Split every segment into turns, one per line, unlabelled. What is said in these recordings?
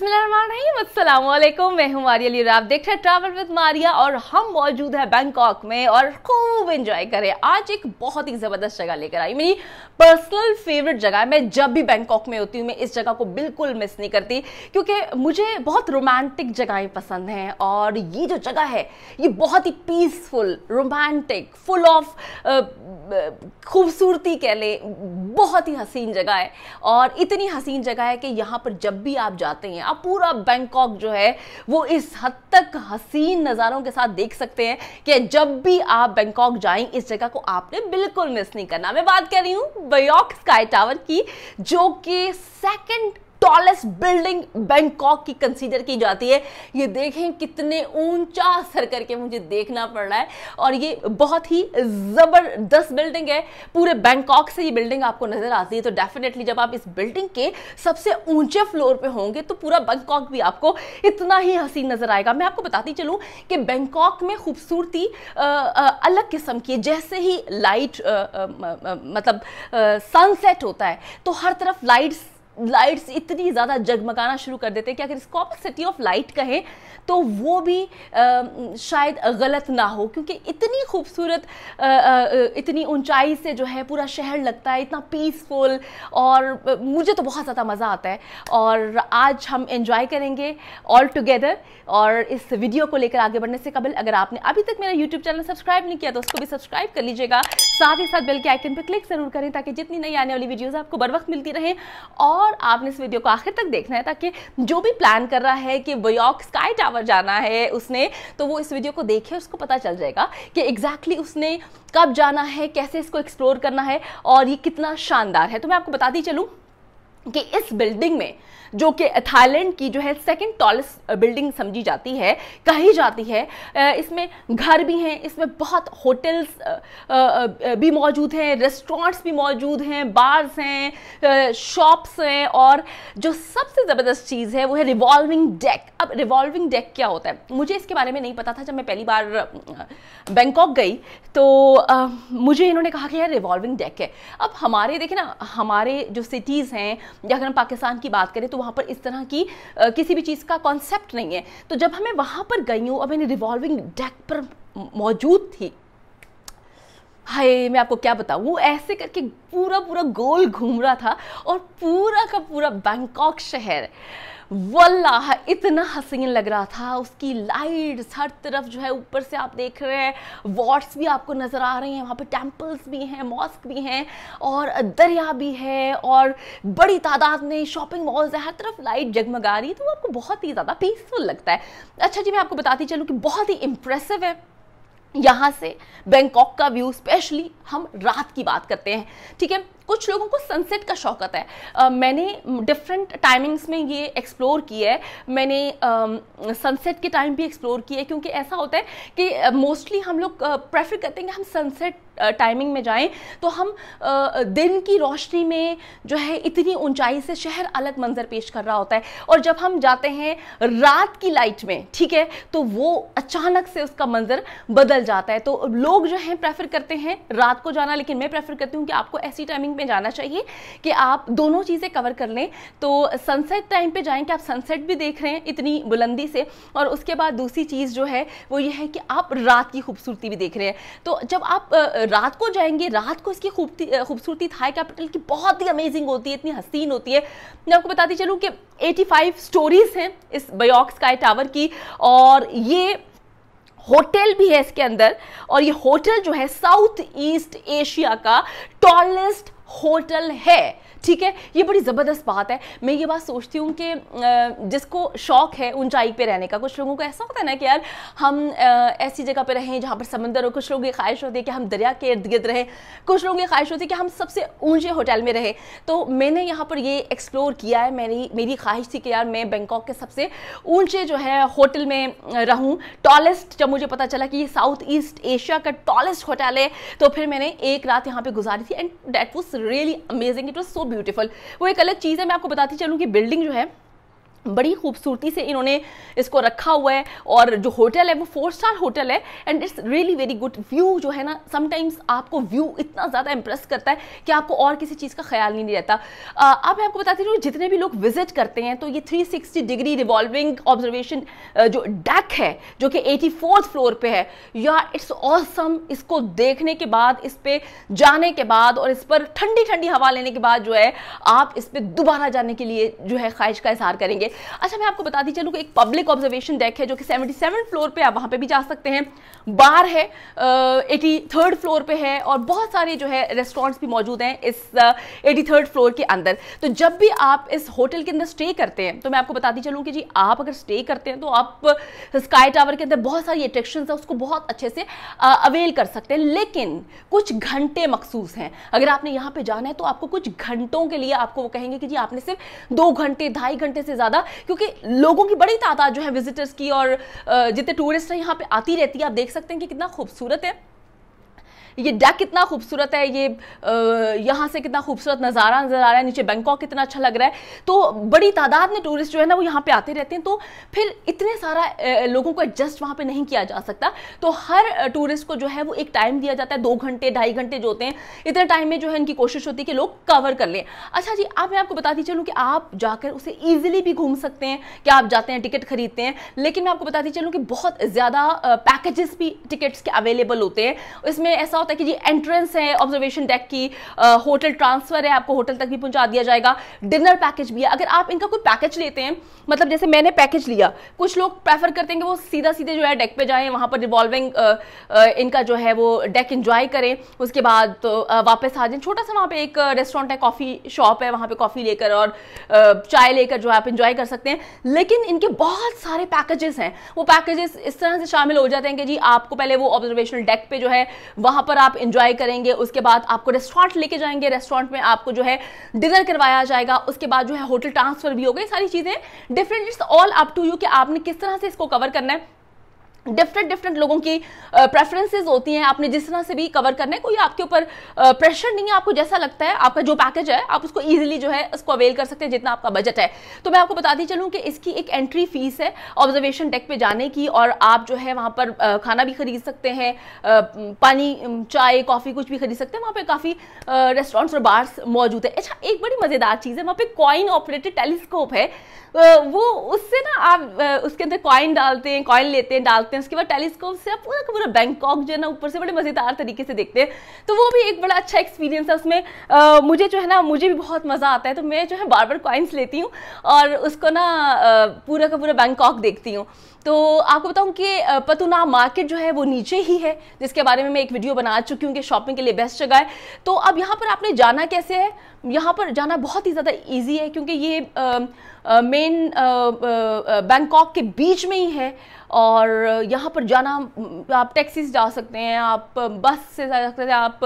Öğretmen मैं हूँ मारिया आप देख रहे हैं ट्रैवल विद मारिया और हम मौजूद है बैंकॉक में और खूब इंजॉय करें आज एक बहुत ही ज़बरदस्त जगह लेकर आई मेरी पर्सनल फेवरेट जगह है मैं जब भी बैंकॉक में होती हूँ मैं इस जगह को बिल्कुल मिस नहीं करती क्योंकि मुझे बहुत रोमांटिक जगहें पसंद हैं और ये जो जगह है ये बहुत ही पीसफुल रोमांटिक फुल ऑफ खूबसूरती कह लें बहुत ही हसीन जगह है और इतनी हसीन जगह है कि यहाँ पर जब भी आप जाते हैं आप पूरा बैंकॉक जो है वो इस हद तक हसीन नज़ारों के साथ देख सकते हैं कि जब भी आप बैंकॉक जाएं इस जगह को आपने बिल्कुल मिस नहीं करना मैं बात कर रही हूँ बयॉक स्काई टावर की जो कि सेकंड टॉलेस्ट बिल्डिंग बैंकॉक की कंसीडर की जाती है ये देखें कितने ऊंचा सर करके मुझे देखना पड़ रहा है और ये बहुत ही ज़बरदस्त बिल्डिंग है पूरे बैंकॉक से ये बिल्डिंग आपको नज़र आती है तो डेफिनेटली जब आप इस बिल्डिंग के सबसे ऊंचे फ्लोर पे होंगे तो पूरा बैंकॉक भी आपको इतना ही हसीन नज़र आएगा मैं आपको बताती चलूँ कि बैंकॉक में खूबसूरती अलग किस्म की है जैसे ही लाइट आ, आ, आ, मतलब सनसेट होता है तो हर तरफ लाइट्स लाइट्स इतनी ज़्यादा जगमगाना शुरू कर देते हैं कि अगर इसको आप सिटी ऑफ लाइट कहें तो वो भी आ, शायद गलत ना हो क्योंकि इतनी खूबसूरत इतनी ऊंचाई से जो है पूरा शहर लगता है इतना पीसफुल और मुझे तो बहुत ज़्यादा मज़ा आता है और आज हम इन्जॉय करेंगे ऑल टुगेदर और इस वीडियो को लेकर आगे बढ़ने से कबल अगर आपने अभी तक मेरा यूट्यूब चैनल सब्सक्राइब नहीं किया तो उसको भी सब्सक्राइब कर लीजिएगा साथ ही साथ बेल के आइकन पर क्लिक ज़रूर करें ताकि जितनी नई आने वाली वीडियोज़ आपको बर वक्त मिलती रहें और और आपने इस वीडियो को आखिर तक देखना है ताकि जो भी प्लान कर रहा है कि वॉक स्काई टावर जाना है उसने तो वो इस वीडियो को देखे उसको पता चल जाएगा कि एग्जैक्टली exactly उसने कब जाना है कैसे इसको एक्सप्लोर करना है और ये कितना शानदार है तो मैं आपको बताती चलूँ कि इस बिल्डिंग में जो कि थाईलैंड की जो है सेकेंड टॉलेस्ट बिल्डिंग समझी जाती है कही जाती है इसमें घर भी हैं इसमें बहुत होटल्स भी मौजूद हैं रेस्टोरेंट्स भी मौजूद हैं बार्स हैं शॉप्स हैं और जो सबसे ज़बरदस्त चीज़ है वो है रिवॉल्विंग डेक अब रिवॉल्विंग डेक क्या होता है मुझे इसके बारे में नहीं पता था जब मैं पहली बार बैंकॉक गई तो आ, मुझे इन्होंने कहा कि यार रिवॉल्विंग डेक है अब हमारे देखें ना हमारे जो सिटीज़ हैं या अगर हम पाकिस्तान की बात करें तो वहाँ पर इस तरह की आ, किसी भी चीज़ का कॉन्सेप्ट नहीं है तो जब हमें वहाँ पर गई हूँ और मैंने रिवॉल्विंग डेक पर मौजूद थी हाय मैं आपको क्या बताऊँ वो ऐसे करके पूरा पूरा गोल घूम रहा था और पूरा का पूरा बैंकॉक शहर वल्लाह इतना हसीन लग रहा था उसकी लाइट्स हर तरफ जो है ऊपर से आप देख रहे हैं वॉट्स भी आपको नज़र आ रहे हैं वहाँ पर टेम्पल्स भी हैं मॉस्क भी हैं और दरिया भी है और बड़ी तादाद में शॉपिंग मॉल्स है हर तरफ लाइट जगमगा रही है तो आपको बहुत ही ज़्यादा पीसफुल लगता है अच्छा जी मैं आपको बताती चलूँ कि बहुत ही इम्प्रेसिव है यहाँ से बैंकॉक का व्यू स्पेशली हम रात की बात करते हैं ठीक है कुछ लोगों को सनसेट का शौक होता है uh, मैंने डिफरेंट टाइमिंग्स में ये एक्सप्लोर किया है मैंने सनसेट uh, के टाइम भी एक्सप्लोर किया है क्योंकि ऐसा होता है कि मोस्टली uh, हम लोग प्रेफर करते हैं कि हम सनसेट टाइमिंग में जाएं तो हम दिन की रोशनी में जो है इतनी ऊंचाई से शहर अलग मंजर पेश कर रहा होता है और जब हम जाते हैं रात की लाइट में ठीक है तो वो अचानक से उसका मंजर बदल जाता है तो लोग जो हैं प्रेफर करते हैं रात को जाना लेकिन मैं प्रेफर करती हूँ कि आपको ऐसी टाइमिंग में जाना चाहिए कि आप दोनों चीज़ें कवर कर लें तो सनसेट टाइम पर जाएँ कि आप सनसेट भी देख रहे हैं इतनी बुलंदी से और उसके बाद दूसरी चीज़ जो है वो ये है कि आप रात की खूबसूरती भी देख रहे हैं तो जब आप रात को जाएंगे रात को इसकी खूबसूरती थाई कैपिटल की बहुत ही अमेजिंग होती है इतनी हसीन होती है मैं आपको बताती चलूँ कि 85 स्टोरीज़ हैं इस बयॉक स्काई टावर की और ये होटल भी है इसके अंदर और ये होटल जो है साउथ ईस्ट एशिया का टॉलेस्ट होटल है ठीक है ये बड़ी ज़बरदस्त बात है मैं ये बात सोचती हूँ कि जिसको शौक़ है ऊंचाई पे रहने का कुछ लोगों को ऐसा होता है ना कि यार हम ऐसी जगह पे रहें जहाँ पर समंदर हो कुछ लोगों की ख्वाहिश होती है कि हम दरिया के इर्द गिर्द रहें कुछ लोगों की ख्वाहिश होती है कि हम सबसे ऊँचे होटल में रहें तो मैंने यहाँ पर ये एक्सप्लोर किया है मेरी मेरी ख्वाहिश थी कि यार मैं बैंकॉक के सबसे ऊँचे जो है होटल में रहूँ टॉलेस्ट जब मुझे पता चला कि ये साउथ ईस्ट एशिया का टॉलेस्ट होटल है तो फिर मैंने एक रात यहाँ पर गुजारी थी and that was really amazing it was so beautiful वो एक अलग चीज़ है मैं आपको बताती चलूँ कि बिल्डिंग जो है बड़ी खूबसूरती से इन्होंने इसको रखा हुआ है और जो होटल है वो फोर स्टार होटल है and it's really very good view जो है ना समटाइम्स आपको व्यू इतना ज़्यादा इंप्रेस करता है कि आपको और किसी चीज़ का ख्याल नहीं रहता अब मैं आपको बताती हूँ जितने भी लोग विजिट करते हैं तो ये 360 डिग्री रिवॉल्विंग ऑब्जर्वेशन जो डेक है जो कि एटी फ्लोर पर है या इट्स ऑसम इसको देखने के बाद इस पर जाने के बाद और इस पर ठंडी ठंडी हवा लेने के बाद जो है आप इस पर दोबारा जाने के लिए जो है ख्वाहिश का इजहार करेंगे अच्छा मैं आपको बता दी चलूँ कि एक पब्लिक ऑब्जर्वेशन डेक है जो कि 77 फ्लोर पर आप वहाँ पर भी जा सकते हैं बार है एटी थर्ड फ्लोर पर है और बहुत सारे जो है रेस्टोरेंट्स भी मौजूद हैं इस एटी थर्ड फ्लोर के अंदर तो जब भी आप इस होटल के अंदर स्टे करते हैं तो मैं आपको बताती चलूँ कि जी आप अगर स्टे करते हैं तो आप स्काई टावर के अंदर बहुत सारी अट्रैक्शन है उसको बहुत अच्छे से अवेल कर सकते हैं लेकिन कुछ घंटे मखसूस हैं अगर आपने यहाँ पे जाना है तो आपको कुछ घंटों के लिए आपको वो कहेंगे कि जी आपने सिर्फ दो घंटे ढाई घंटे से ज़्यादा क्योंकि लोगों की बड़ी तादाद जो है विजिटर्स की और जितने टूरिस्ट हैं यहाँ पे आती रहती है आप देख सकते हैं कि कितना खूबसूरत है ये डेक कितना खूबसूरत है ये यहाँ से कितना खूबसूरत नज़ारा नज़र आ रहा है नीचे बैंकॉक कितना अच्छा लग रहा है तो बड़ी तादाद में टूरिस्ट जो है ना वो यहाँ पर आते रहते हैं तो फिर इतने सारा लोगों को एडजस्ट वहाँ पर नहीं किया जा सकता तो हर टूरिस्ट को जो है वो एक टाइम दिया जाता है दो घंटे ढाई घंटे जो होते हैं इतने टाइम में जो है इनकी कोशिश होती है कि लोग कवर कर लें अच्छा जी आप मैं आपको बताती चलूँ कि आप जाकर उसे ईजिली भी घूम सकते हैं कि आप जाते हैं टिकट खरीदते हैं लेकिन मैं आपको बताती चलूँ कि बहुत ज़्यादा पैकेजेस भी टिकट्स के अवेलेबल होते हैं इसमें ऐसा होता है कि जी एंट्रेंस है ऑब्जर्वेशन डेक की होटल ट्रांसफर है आपको होटल तक भी पहुंचा दिया जाएगा डिनर पैकेज भी है अगर आप इनका कोई पैकेज लेते हैं मतलब जैसे मैंने पैकेज लिया कुछ लोग प्रेफर करते हैं कि वो सीधा सीधे जो है डेक पे जाएं वहां पर रिवॉल्विंग इनका जो है वो डेक इंजॉय करें उसके बाद तो वापस आ जाएं छोटा सा वहां पे एक रेस्टोरेंट है कॉफ़ी शॉप है वहां पे कॉफ़ी लेकर और चाय लेकर जो है आप इंजॉय कर सकते हैं लेकिन इनके बहुत सारे पैकेजेस हैं वो पैकेजेस इस तरह से शामिल हो जाते हैं कि जी आपको पहले वो ऑब्जर्वेशनल डेक पे जो है वहां पर पर आप इंजॉय करेंगे उसके बाद आपको रेस्टोरेंट लेके जाएंगे रेस्टोरेंट में आपको जो है डिनर करवाया जाएगा उसके बाद जो है होटल ट्रांसफर भी होगा ये सारी चीज़ें different it's all up to you कि आपने किस तरह से इसको कवर करना है डिफरेंट डिफरेंट लोगों की प्रेफरेंसेस होती हैं आपने जिस तरह से भी कवर करना है कोई आपके ऊपर प्रेशर नहीं है आपको जैसा लगता है आपका जो पैकेज है आप उसको इजीली जो है उसको अवेल कर सकते हैं जितना आपका बजट है तो मैं आपको बताती चलूँ कि इसकी एक एंट्री फीस है ऑब्जर्वेशन डेक पे जाने की और आप जो है वहाँ पर खाना भी खरीद सकते हैं पानी चाय कॉफ़ी कुछ भी खरीद सकते हैं वहाँ पर काफ़ी रेस्टोरेंट्स और बार्स मौजूद है अच्छा एक बड़ी मज़ेदार चीज़ है वहाँ पर कॉइन ऑपरेटेड टेलीस्कोप है वो उससे ना आप उसके अंदर कॉइन डालते हैं कॉइन लेते हैं डालते हैं उसके बाद टेलीस्कोप से आप पूरा का पूरा बैंकॉक जो है ना ऊपर से बड़े मज़ेदार तरीके से देखते हैं तो वो भी एक बड़ा अच्छा एक्सपीरियंस है उसमें आ, मुझे जो है ना मुझे भी बहुत मज़ा आता है तो मैं जो है बार बार कॉइन्स लेती हूँ और उसको ना पूरा का पूरा बैंकॉक देखती हूँ तो आपको बताऊं कि पतुना मार्केट जो है वो नीचे ही है जिसके बारे में मैं एक वीडियो बना चुकी हूँ कि शॉपिंग के लिए बेस्ट जगह है तो अब यहाँ पर आपने जाना कैसे है यहाँ पर जाना बहुत ही ज़्यादा ईजी है क्योंकि ये मेन बैंकॉक के बीच में ही है और यहाँ पर जाना आप टैक्सी से जा सकते हैं आप बस से जा सकते हैं आप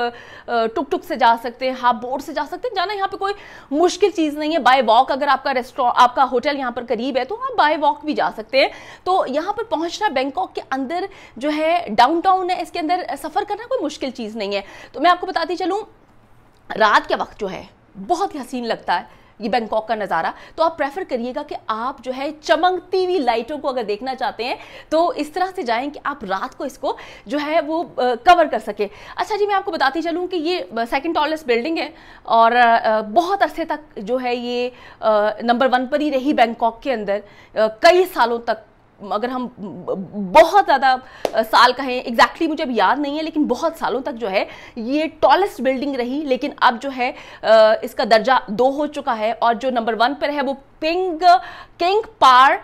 टुक टुक से जा सकते हैं हाँ बोट से जा सकते हैं जाना यहाँ पे कोई मुश्किल चीज़ नहीं है बाय वॉक अगर आपका रेस्टोर आपका होटल यहाँ पर करीब है तो आप बाय वॉक भी जा सकते हैं तो यहाँ पर पहुँचना बैंकॉक के अंदर जो है डाउन टाउन है इसके अंदर सफ़र करना कोई मुश्किल चीज़ नहीं है तो मैं आपको बताती चलूँ रात के वक्त जो है बहुत ही हसीन लगता है ये बैंकॉक का नज़ारा तो आप प्रेफर करिएगा कि आप जो है चमकती हुई लाइटों को अगर देखना चाहते हैं तो इस तरह से जाएँ कि आप रात को इसको जो है वो कवर कर सके अच्छा जी मैं आपको बताती चलूँ कि ये सेकेंड टॉलेस्ट बिल्डिंग है और बहुत अरसे तक जो है ये नंबर वन पर ही रही बैंकॉक के अंदर कई सालों तक अगर हम बहुत ज़्यादा साल कहें एग्जैक्टली exactly मुझे अब याद नहीं है लेकिन बहुत सालों तक जो है ये टॉलेस्ट बिल्डिंग रही लेकिन अब जो है इसका दर्जा दो हो चुका है और जो नंबर वन पर है वो पिंग किंग पार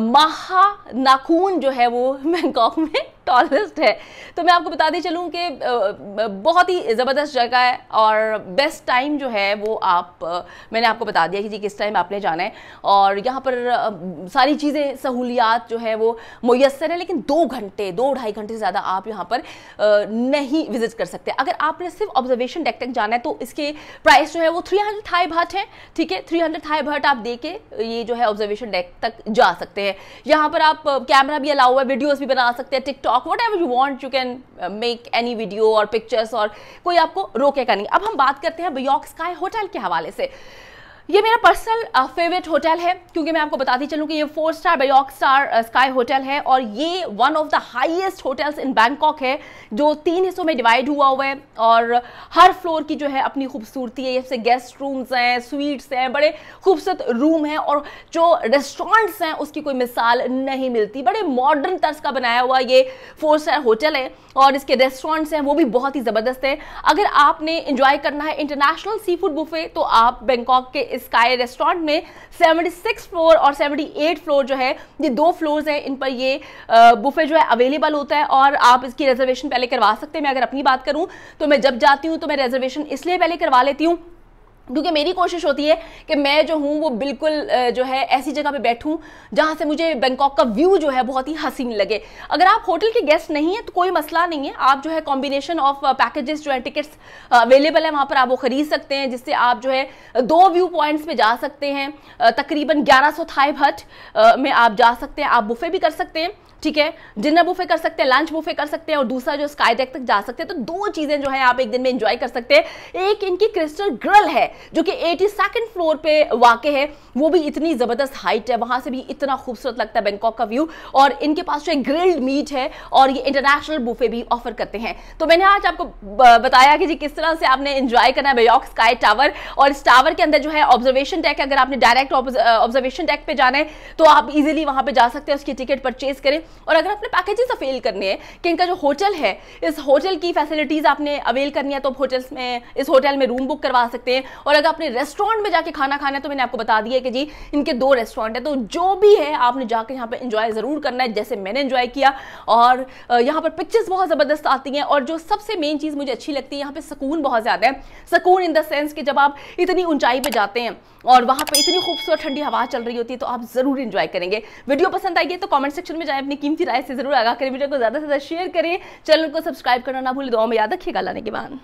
महा नाखून जो है वो बैंकॉक में टॉलेस्ट है तो मैं आपको बताती चलूँ कि बहुत ही ज़बरदस्त जगह है और बेस्ट टाइम जो है वो आप मैंने आपको बता दिया कि जी किस टाइम आपने जाना है और यहाँ पर सारी चीज़ें सहूलियात जो है वो मैसर है लेकिन दो घंटे दो ढाई घंटे से ज़्यादा आप यहाँ पर नहीं विजिट कर सकते अगर आपने सिर्फ ऑब्जर्वेशन डेक तक जाना है तो इसके प्राइस जो है वो थ्री हंड्रेड थाई भट है ठीक है थ्री हंड्रेड थाई भट आप दे के ये जो है ऑब्जर्वेशन डेक तक जा सकते हैं यहाँ पर आप कैमरा भी अलाउ है वीडियोज़ भी बना सकते हैं TikTok TikTok whatever you want you can make any video और पिक्चर्स और कोई आपको रोकेगा नहीं अब हम बात करते हैं बियॉक स्काई होटल के हवाले से ये मेरा पर्सनल फेवरेट होटल है क्योंकि मैं आपको बताती चलूँ कि ये four star Baiyoke Star Sky Hotel है और ये one of the highest hotels in Bangkok है जो तीन हिस्सों में डिवाइड हुआ हुआ है और हर फ्लोर की जो है अपनी खूबसूरती है जैसे गेस्ट रूम्स हैं स्वीट्स हैं बड़े खूबसूरत रूम हैं और जो रेस्टोरेंट्स हैं उसकी कोई मिसाल नहीं मिलती बड़े मॉडर्न तर्ज का बनाया हुआ ये फोर स्टार होटल है और इसके रेस्टोरेंट्स हैं वो भी बहुत ही ज़बरदस्त है अगर आपने इंजॉय करना है इंटरनेशनल सी फूड बुफे तो आप बैंकॉक के स्काई रेस्टोरेंट में 76 फ्लोर और 78 फ्लोर जो है ये दो फ्लोर्स हैं इन पर ये बुफे जो है अवेलेबल होता है और आप इसकी रिजर्वेशन पहले करवा सकते हैं मैं अगर अपनी बात करूं तो मैं जब जाती हूं तो मैं रिजर्वेशन इसलिए पहले करवा लेती हूँ क्योंकि मेरी कोशिश होती है कि मैं जो हूँ वो बिल्कुल जो है ऐसी जगह पे बैठूँ जहाँ से मुझे बैंकॉक का व्यू जो है बहुत ही हसीन लगे अगर आप होटल के गेस्ट नहीं हैं तो कोई मसला नहीं है आप जो है कॉम्बिनेशन ऑफ पैकेजेस जो है टिकट्स अवेलेबल है वहाँ पर आप वो खरीद सकते हैं जिससे आप जो है दो व्यू पॉइंट्स पर जा सकते हैं तकरीबन ग्यारह थाई भट्ट में आप जा सकते हैं आप बुफे भी कर सकते हैं ठीक है डिनर बुफे कर सकते हैं लंच बुफे कर सकते हैं और दूसरा जो स्काई डेक तक जा सकते हैं तो दो चीजें जो है आप एक दिन में एंजॉय कर सकते हैं एक इनकी क्रिस्टल ग्रिल है जो कि एटी सेकेंड फ्लोर पे वाक़ है वो भी इतनी ज़बरदस्त हाइट है वहां से भी इतना खूबसूरत लगता है बैंकॉक का व्यू और इनके पास जो है ग्रिल्ड मीट है और ये इंटरनेशनल बुफे भी ऑफर करते हैं तो मैंने आज आपको बताया कि जी किस तरह से आपने एंजॉय करना है बेयॉक स्काई टावर और इस टावर के अंदर जो है ऑब्जर्वेशन डेक अगर आपने डायरेक्ट ऑब्जर्वेशन डेक पे जाना है तो आप इजिली वहां पर जा सकते हैं उसकी टिकट परचेज करें और अगर आपने पैकेजेस अवेल करने हैं कि इनका जो होटल है इस होटल की फैसिलिटीज़ आपने अवेल करनी है तो आप होटल्स में इस होटल में रूम बुक करवा सकते हैं और अगर आपने रेस्टोरेंट में जाके खाना खाना है तो मैंने आपको बता दिया कि जी इनके दो रेस्टोरेंट है तो जो भी है आपने जाकर यहाँ पर इंजॉय ज़रूर करना है जैसे मैंने इंजॉय किया और यहाँ पर पिक्चर्स बहुत ज़बरदस्त आती हैं और जो सबसे मेन चीज़ मुझे अच्छी लगती है यहाँ पर सुकून बहुत ज़्यादा है सुकून इन द सेंस कि जब आप इतनी ऊंचाई पर जाते हैं और वहाँ पर इतनी खूबसूरत ठंडी हवा चल रही होती है तो आप ज़रूर इंजॉय करेंगे वीडियो पसंद आई है तो कॉमेंट सेक्शन में जाए अपनी अपनी कीमती राय से जरूर आगा करें वीडियो को ज़्यादा से ज़्यादा शेयर करें चैनल को सब्सक्राइब करना ना भूलें दो में याद रखिएगा लाने के बाद